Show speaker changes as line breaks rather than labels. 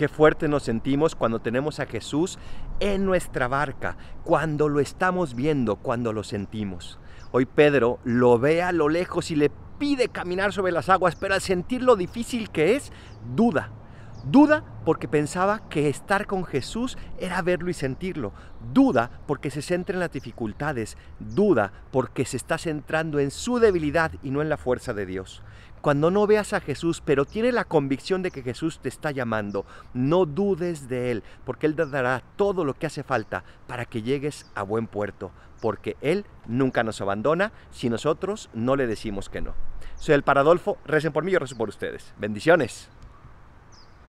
Qué fuerte nos sentimos cuando tenemos a Jesús en nuestra barca, cuando lo estamos viendo, cuando lo sentimos. Hoy Pedro lo ve a lo lejos y le pide caminar sobre las aguas, pero al sentir lo difícil que es, duda Duda porque pensaba que estar con Jesús era verlo y sentirlo. Duda porque se centra en las dificultades. Duda porque se está centrando en su debilidad y no en la fuerza de Dios. Cuando no veas a Jesús, pero tienes la convicción de que Jesús te está llamando, no dudes de Él, porque Él te dará todo lo que hace falta para que llegues a buen puerto, porque Él nunca nos abandona si nosotros no le decimos que no. Soy el Paradolfo, recen por mí, yo rezo por ustedes. Bendiciones.